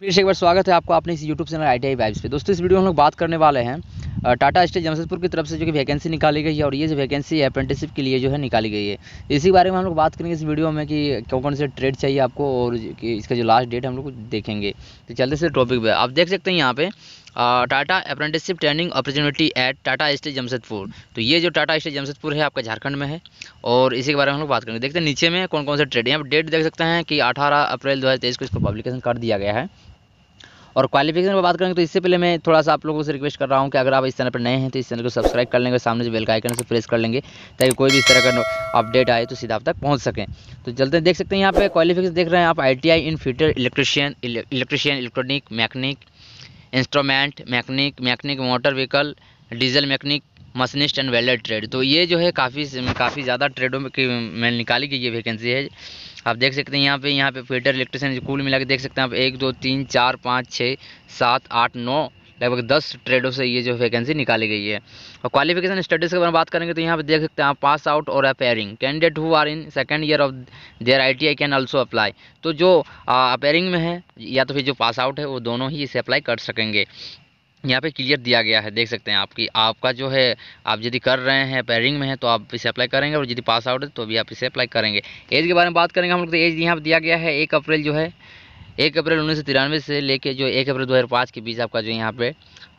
फिर से एक बार स्वागत है आपको अपने इस यूट्यूब चैनल आई टी पे दोस्तों इस वीडियो में हम लोग बात करने वाले हैं टाटा स्टेट जमशेदपुर की तरफ से जो कि वैकेंसी निकाली गई है और ये जो वैकेंसी अप्रेंटिसशिप के लिए जो है निकाली गई है इसी बारे में हम लोग बात करेंगे इस वीडियो में कि कौन से ट्रेड चाहिए आपको और इसका जो लास्ट डेट हम लोग देखेंगे तो चलते से टॉपिक पर आप देख सकते हैं यहाँ पे Tata apprenticeship training opportunity at Tata state Jamshedpur तो ये जो टाटा स्टेट जमशेदपुर है आपका झारखंड में है और इसी के बारे में हम लोग बात करेंगे देखते हैं नीचे में कौन कौन से ट्रेड यहाँ पर डेट देख सकते हैं कि अठारह अप्रैल दो को इसको पब्लिकेशन कर दिया गया है और क्वालिफिकेशन पर बात करेंगे तो इससे पहले मैं थोड़ा सा आप लोगों से रिक्वेस्ट कर रहा हूँ कि अगर आप इस चैनल पर नए हैं तो इस चैनल को सब्सक्राइब कर लेंगे सामने से बेल का आइकन से प्रेस कर लेंगे ताकि कोई भी इस तरह का अपडेट आए तो सीधा आप तक पहुँच सकें तो जल्द देख सकते हैं यहाँ पर क्वालिफिकेशन देख रहे हैं आप I in fitter electrician electrician electronic mechanic instrument mechanic mechanic motor vehicle diesel mechanic machinist and welder trade तो ये जो है काफ़ी काफ़ी ज़्यादा ट्रेडों में मैंने निकाली गई ये वैकेंसी है आप देख सकते हैं यहाँ पे यहाँ पे फिल्टर इलेक्ट्रिशियन कुल मिला के देख सकते हैं आप एक दो तीन चार पाँच छः सात आठ नौ लगभग दस ट्रेडों से ये जो वैकेंसी निकाली गई है और क्वालिफिकेशन स्टडीज़ के बारे में बात करेंगे तो यहाँ पे देख सकते हैं आप पास आउट और appearing candidate who are in second year of their I T can also apply तो जो अपेयरिंग में है या तो फिर जो पास आउट है वो दोनों ही इसे अप्लाई कर सकेंगे यहाँ पे क्लियर दिया गया है देख सकते हैं आपकी आपका जो है आप यदि कर रहे हैं पेयरिंग में है तो आप इसे अप्लाई करेंगे और यदि पास आउट है तो भी आप इसे अप्लाई करेंगे एज के बारे में बात करेंगे हम लोग तो एज यहाँ पर दिया गया है एक अप्रैल जो है एक अप्रैल उन्नीस सौ तिरानवे से लेके जो एक अप्रैल दो हज़ार पाँच के बीच आपका जो यहाँ पे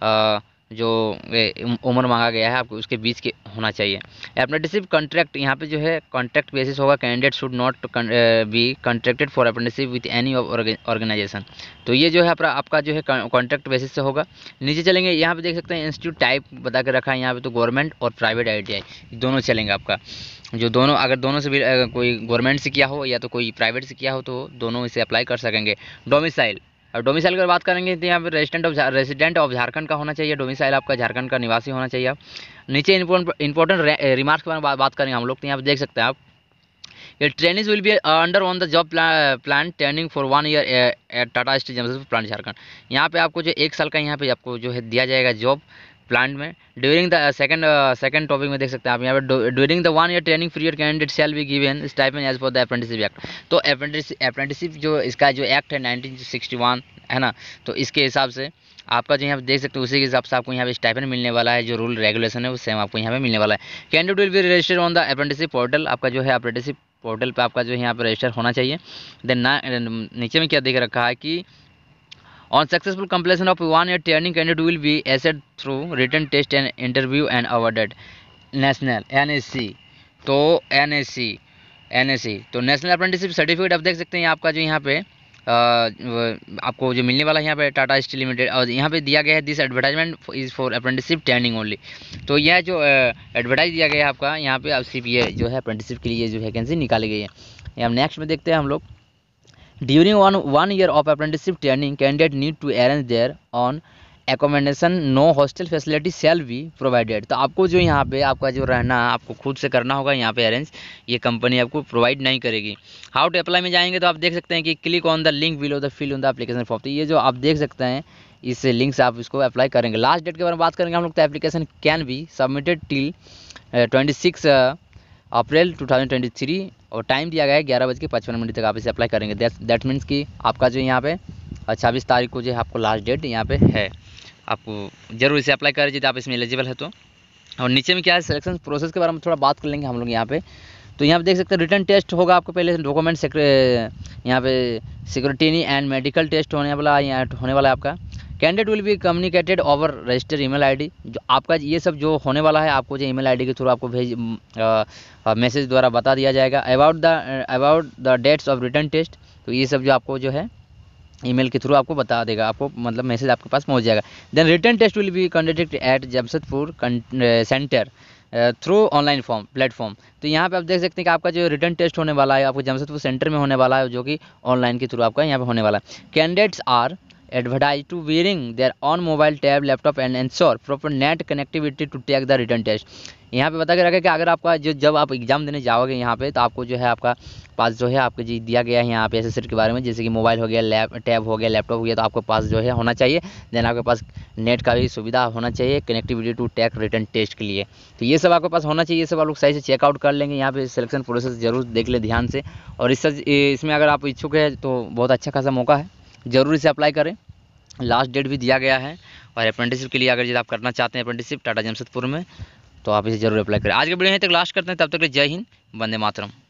आ, जो उम्र मांगा गया है आपको उसके बीच के होना चाहिए अप्रेंटिसिप कॉन्ट्रैक्ट यहाँ पे जो है कॉन्ट्रैक्ट बेसिस होगा candidate should not be contracted for apprenticeship with any organisation तो ये जो है आपका आपका जो है कॉन्ट्रैक्ट बेसिस से होगा नीचे चलेंगे यहाँ पे देख सकते हैं इंस्टीट्यूट टाइप बता के रखा है यहाँ पे तो गवर्नमेंट और प्राइवेट आई दोनों चलेंगे आपका जो दोनों अगर दोनों से भी कोई गवर्नमेंट से किया हो या तो कोई प्राइवेट से किया हो तो दोनों इसे अप्लाई कर सकेंगे डोमिसाइल और डोमिसाइल की बात करेंगे तो यहाँ पर resident of resident of Jharkhand का होना चाहिए डोमिसाइल आपका झारखंड का निवासी होना चाहिए नीचे इंपॉर्टेंट रिमार्क्स eh, के बारे में बात करेंगे हम लोग तो यहाँ पर देख सकते हैं आप ये training will be under on the job plant training for one year at Tata steel Jamshedpur plant Jharkhand यहाँ पे आपको जो एक साल का यहाँ पे आपको जो है दिया जाएगा जॉब प्लांट में during the second second topic में देख सकते हैं आप यहाँ पर during the one year training period candidate shall be given stipend as per the apprenticeship act तो अप्रेंटिसिप जो इसका जो एक्ट है 1961 है ना तो इसके हिसाब से आपका जो यहाँ पर देख सकते हो उसी के हिसाब से आपको यहाँ पे स्टाइपन मिलने वाला है जो रूल रेगुलेशन है वो सेम आपको यहाँ पे मिलने वाला है candidate will be registered on the apprenticeship portal आपका जो है अप्रेंटिसिप पोर्टल पे आपका जो यहाँ पर रजिस्टर होना चाहिए देन ना नीचे में क्या देख रखा है कि on successful completion of one year training candidate will be assessed through written test and interview and awarded national N तो एन एन तो नेशनल अप्रेंटिसिप सर्टिफिकेट आप देख सकते हैं आपका जो यहाँ पे आ, आपको जो मिलने वाला है यहाँ पे टाटा स्टील लिमिटेड और यहाँ पे दिया गया है this advertisement is for apprenticeship training only तो यह जो एडवर्टाइज दिया गया है आपका यहाँ पे अब सिर्फ ये जो है अप्रेंटिसिप के लिए जो वैकेंसी निकाली गई है हम नेक्स्ट में देखते हैं हम लोग during one one year of apprenticeship training candidate need to arrange their own accommodation no hostel facility shall भी प्रोवाइडेड तो आपको जो यहाँ पे आपका जो रहना है आपको खुद से करना होगा यहाँ पे अरेंज ये कंपनी आपको प्रोवाइड नहीं करेगी हाउ टू अप्लाई में जाएंगे तो आप देख सकते हैं कि click on the link below the fill on the application form तो ये जो आप देख सकते हैं इस लिंक से आप इसको अप्लाई करेंगे लास्ट डेट के बारे में बात करेंगे हम लोग तो application can be submitted till twenty six April 2023 और टाइम दिया गया है ग्यारह बज के पचपन मिनट तक आप इसे अप्लाई करेंगे दैट मीन्स कि आपका जो यहाँ पे छब्बीस तारीख को जो है आपको लास्ट डेट यहाँ पे है आप जरूर इसे अप्लाई करें यदि आप इसमें एलिजिबल है तो और नीचे में क्या है सिलेक्शन प्रोसेस के बारे में थोड़ा बात कर लेंगे हम लोग यहाँ पर तो यहाँ पर देख सकते हैं रिटर्न टेस्ट होगा आपको पहले डॉक्यूमेंट यहाँ पे सिक्योरिटी एंड मेडिकल टेस्ट होने वाला यहाँ होने वाला है आपका candidate will be communicated over register email ID जो आपका ये सब जो होने वाला है आपको जो ईमेल आईडी के थ्रू आपको भेज मैसेज द्वारा बता दिया जाएगा about the about the dates of written test तो ये सब जो आपको जो है ईमेल के थ्रू आपको बता देगा आपको मतलब मैसेज आपके पास पहुंच जाएगा then written test will be conducted at Jamshedpur centre through online form platform तो यहाँ पे आप देख सकते हैं कि आपका जो रिटर्न टेस्ट होने वाला है आपको जमशेदपुर सेंटर में होने वाला है जो कि ऑनलाइन के थ्रू आपका यहाँ पे होने वाला है candidates are advertise to bring their own mobile tab laptop and ensure proper net connectivity to take the written test यहाँ पे बता के रखा कि अगर आपका जो जब आप एग्ज़ाम देने जाओगे यहाँ पे तो आपको जो है आपका पास जो है आपको जी दिया गया है यहाँ पे एसेसरी के बारे में जैसे कि मोबाइल हो गया लैप टैब हो गया लैपटॉप हो गया तो आपके पास जो है होना चाहिए देन आपके पास नेट का भी सुविधा होना चाहिए connectivity to take written test के लिए तो ये सब आपके पास होना चाहिए ये सब आप लोग सही से चेकआउट कर लेंगे यहाँ पे सिलेक्शन प्रोसेस जरूर देख ले ध्यान से और इससे इसमें अगर आप इच्छुक है तो बहुत अच्छा खासा मौका है जरूर इसे अप्लाई करें लास्ट डेट भी दिया गया है और अप्रेंटिसिप के लिए अगर जब आप करना चाहते हैं अप्रेंटिसिप टाटा जमशेदपुर में तो आप इसे जरूर अप्लाई करें आज के वीडियो यहीं तक लास्ट करते हैं तब तक जय हिंद वंदे मातरम